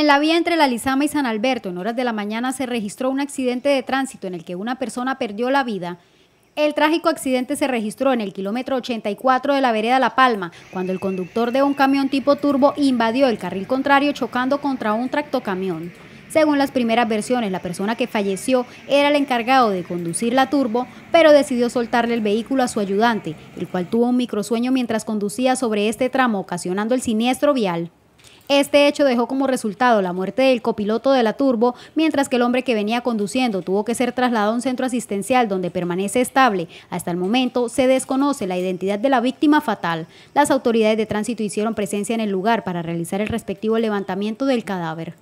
En la vía entre la Lizama y San Alberto, en horas de la mañana, se registró un accidente de tránsito en el que una persona perdió la vida. El trágico accidente se registró en el kilómetro 84 de la vereda La Palma, cuando el conductor de un camión tipo turbo invadió el carril contrario chocando contra un tractocamión. Según las primeras versiones, la persona que falleció era el encargado de conducir la turbo, pero decidió soltarle el vehículo a su ayudante, el cual tuvo un microsueño mientras conducía sobre este tramo, ocasionando el siniestro vial. Este hecho dejó como resultado la muerte del copiloto de la Turbo, mientras que el hombre que venía conduciendo tuvo que ser trasladado a un centro asistencial donde permanece estable. Hasta el momento se desconoce la identidad de la víctima fatal. Las autoridades de tránsito hicieron presencia en el lugar para realizar el respectivo levantamiento del cadáver.